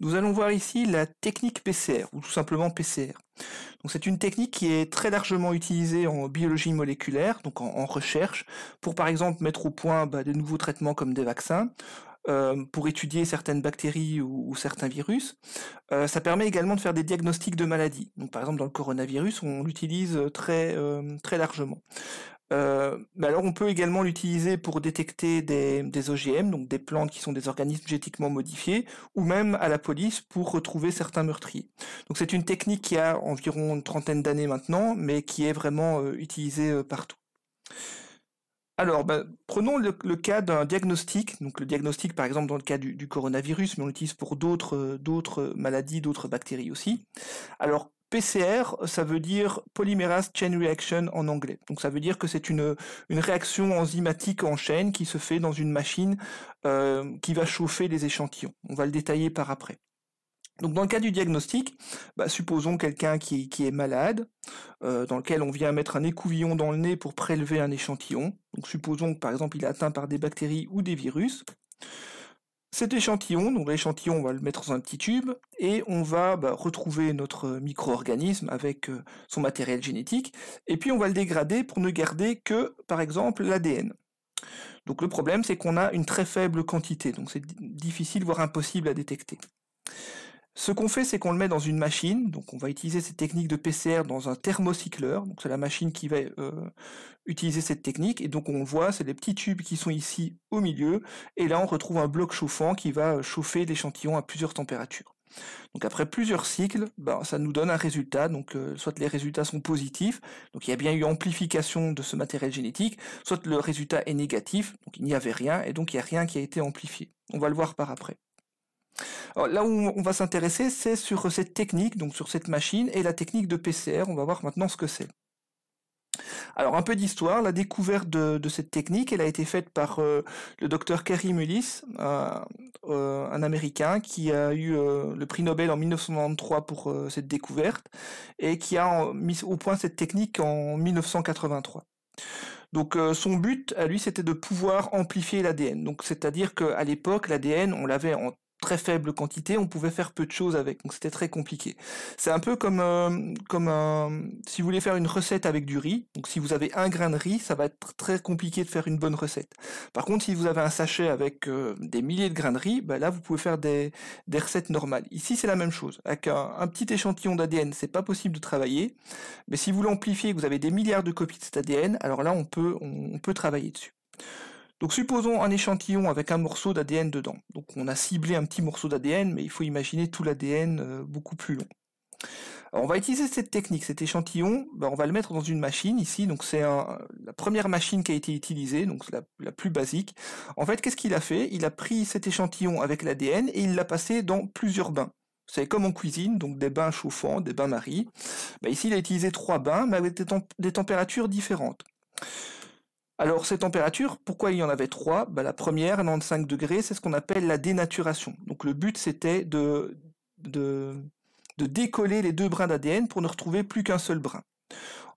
Nous allons voir ici la technique PCR, ou tout simplement PCR. C'est une technique qui est très largement utilisée en biologie moléculaire, donc en, recherche, pour par exemple mettre au point bah, des nouveaux traitements comme des vaccins, euh, pour étudier certaines bactéries ou, certains virus. Euh, ça permet également de faire des diagnostics de maladies. Donc, par exemple, dans le coronavirus, on l'utilise très, euh, très largement. Euh, bah alors on peut également l'utiliser pour détecter des, OGM, donc des plantes qui sont des organismes génétiquement modifiés, ou même à la police pour retrouver certains meurtriers. Donc c'est une technique qui a environ une trentaine d'années maintenant, mais qui est vraiment euh, utilisée euh, partout. Alors, bah, prenons le, cas d'un diagnostic. Donc, le diagnostic, par exemple, dans le cas du, coronavirus, mais on l'utilise pour d'autres, euh, d'autres maladies, d'autres bactéries aussi. Alors, PCR, ça veut dire Polymerase Chain Reaction en anglais. Donc ça veut dire que c'est une, réaction enzymatique en chaîne qui se fait dans une machine euh, qui va chauffer les échantillons. On va le détailler par après. Donc dans le cas du diagnostic, bah, supposons quelqu'un qui, est malade, euh, dans lequel on vient mettre un écouvillon dans le nez pour prélever un échantillon. Donc supposons que par exemple il est atteint par des bactéries ou des virus cet échantillon, donc l'échantillon, on va le mettre dans un petit tube et on va bah, retrouver notre micro-organisme avec euh, son matériel génétique et puis on va le dégrader pour ne garder que, par exemple, l'ADN. Donc le problème, c'est qu'on a une très faible quantité, donc c'est difficile, voire impossible à détecter. Ce qu'on fait, c'est qu'on le met dans une machine. Donc, on va utiliser cette technique de PCR dans un thermocycleur. Donc, c'est la machine qui va euh, utiliser cette technique. Et donc, on voit, c'est les petits tubes qui sont ici au milieu. Et là, on retrouve un bloc chauffant qui va euh, chauffer l'échantillon à plusieurs températures. Donc après plusieurs cycles, ben, ça nous donne un résultat. Donc euh, soit les résultats sont positifs, donc il y a bien eu amplification de ce matériel génétique, soit le résultat est négatif, donc il n'y avait rien et donc il n'y a rien qui a été amplifié. On va le voir par après. Oh, là où on va s'intéresser, c'est sur cette technique, donc sur cette machine, et la technique de PCR, on va voir maintenant ce que c'est. Alors un peu d'histoire, la découverte de, cette technique, elle a été faite par euh, le docteur Kerry Mullis, un euh, Américain qui a eu euh, le prix Nobel en 1993 pour cette découverte et qui a mis au point cette technique en 1983. Donc son but à lui c'était de pouvoir amplifier l'ADN. Donc c'est-à-dire qu'à l'époque l'ADN on l'avait en très faible quantité, on pouvait faire peu de choses avec, donc c'était très compliqué. C'est un peu comme euh, comme euh, si vous voulez faire une recette avec du riz, donc si vous avez un grain de riz, ça va être très compliqué de faire une bonne recette. Par contre, si vous avez un sachet avec euh, des milliers de grains de riz, bah là vous pouvez faire des, des recettes normales. Ici, c'est la même chose. Avec un, petit échantillon d'ADN, c'est pas possible de travailler, mais si vous l'amplifiez, que vous avez des milliards de copies de cet ADN, alors là on peut on peut travailler dessus. Donc supposons un échantillon avec un morceau d'ADN dedans. Donc on a ciblé un petit morceau d'ADN, mais il faut imaginer tout l'ADN euh, beaucoup plus long. on va utiliser cette technique, cet échantillon, ben, on va le mettre dans une machine ici, donc c'est la première machine qui a été utilisée, donc la, plus basique. En fait, qu'est-ce qu'il a fait Il a pris cet échantillon avec l'ADN et il l'a passé dans plusieurs bains. C'est comme en cuisine, donc des bains chauffants, des bains maris. Ben, ici, il a utilisé trois bains, mais avec des températures différentes. Alors ces températures, pourquoi il y en avait trois bah, La première, 95 degrés, c'est ce qu'on appelle la dénaturation. Donc le but c'était de, de, décoller les deux brins d'ADN pour ne retrouver plus qu'un seul brin.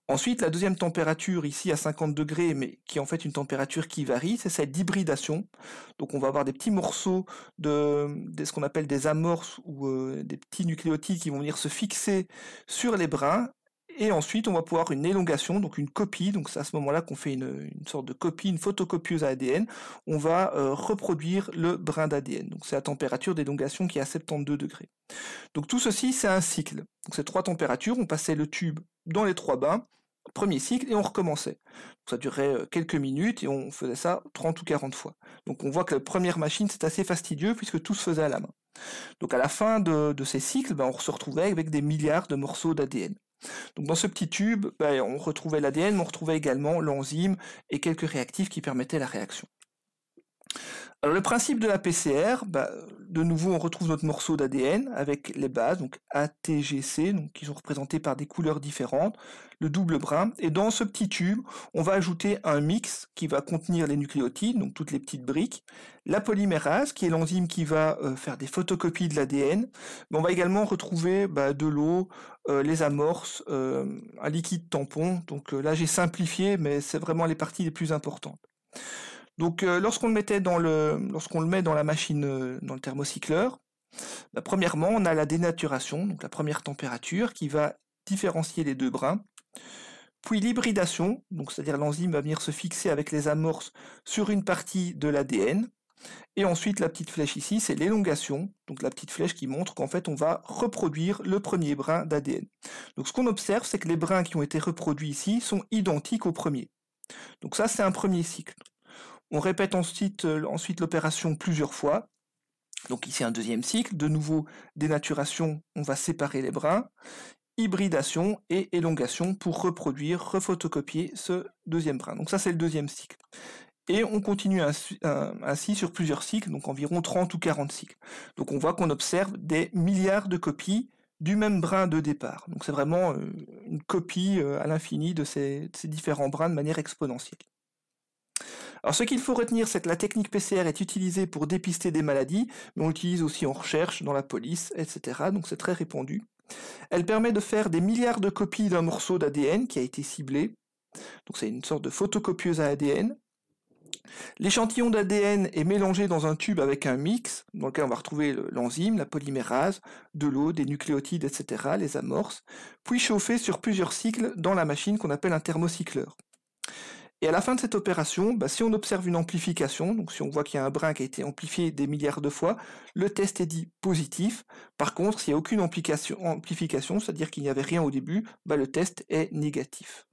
Ensuite, la deuxième température ici à 50 degrés, mais qui est en fait une température qui varie, c'est celle d'hybridation. Donc on va avoir des petits morceaux de, ce qu'on appelle des amorces ou euh, des petits nucléotides qui vont venir se fixer sur les brins et ensuite, on va pouvoir une élongation, donc une copie. Donc c'est à ce moment-là qu'on fait une, sorte de copie, une photocopieuse à ADN. On va euh, reproduire le brin d'ADN. Donc c'est la température d'élongation qui est à 72 degrés. Donc tout ceci, c'est un cycle. Donc ces trois températures, on passait le tube dans les trois bains, premier cycle, et on recommençait. ça durait euh, quelques minutes et on faisait ça 30 ou 40 fois. Donc on voit que la première machine, c'est assez fastidieux puisque tout se faisait à la main. Donc à la fin de, ces cycles, ben, on se retrouvait avec des milliards de morceaux d'ADN dans ce petit tube, ben, on retrouvait l'ADN, mais on retrouvait également l'enzyme et quelques réactifs qui permettaient la réaction. Alors, le principe de la PCR, bah, de nouveau, on retrouve notre morceau d'ADN avec les bases, donc ATGC, donc, qui sont représentées par des couleurs différentes, le double brin. Et dans ce petit tube, on va ajouter un mix qui va contenir les nucléotides, donc toutes les petites briques, la polymérase, qui est l'enzyme qui va euh, faire des photocopies de l'ADN. Mais on va également retrouver bah, de l'eau, euh, les amorces, euh, un liquide tampon. Donc là, j'ai simplifié, mais c'est vraiment les parties les plus importantes. Donc euh, lorsqu'on le mettait dans le lorsqu'on le met dans la machine euh, dans le thermocycleur, bah, premièrement, on a la dénaturation, donc la première température qui va différencier les deux brins. Puis l'hybridation, donc c'est-à-dire l'enzyme va venir se fixer avec les amorces sur une partie de l'ADN. Et ensuite, la petite flèche ici, c'est l'élongation, donc la petite flèche qui montre qu'en fait, on va reproduire le premier brin d'ADN. Donc ce qu'on observe, c'est que les brins qui ont été reproduits ici sont identiques au premier. Donc ça, c'est un premier cycle. On répète euh, ensuite, l'opération plusieurs fois. Donc ici un deuxième cycle. De nouveau, dénaturation, on va séparer les brins. Hybridation et élongation pour reproduire, refotocopier ce deuxième brin. Donc ça c'est le deuxième cycle. Et on continue ainsi euh, sur plusieurs cycles, donc environ 30 ou 40 cycles. Donc on voit qu'on observe des milliards de copies du même brin de départ. Donc c'est vraiment euh, une copie à l'infini de ces différents brins de manière exponentielle. Alors ce qu'il faut retenir, c'est que la technique PCR est utilisée pour dépister des maladies, mais on l'utilise aussi en recherche, dans la police, etc. Donc c'est très répandu. Elle permet de faire des milliards de copies d'un morceau d'ADN qui a été ciblé. Donc c'est une sorte de photocopieuse à ADN. L'échantillon d'ADN est mélangé dans un tube avec un mix, dans lequel on va retrouver l'enzyme, la polymérase, de l'eau, des nucléotides, etc., les amorces, puis chauffé sur plusieurs cycles dans la machine qu'on appelle un thermocycleur. Et à la fin de cette opération, bah, si on observe une amplification, donc si on voit qu'il y a un brin qui a été amplifié des milliards de fois, le test est dit positif. Par contre, s'il n'y a aucune amplification, c'est-à-dire qu'il n'y avait rien au début, bah, le test est négatif.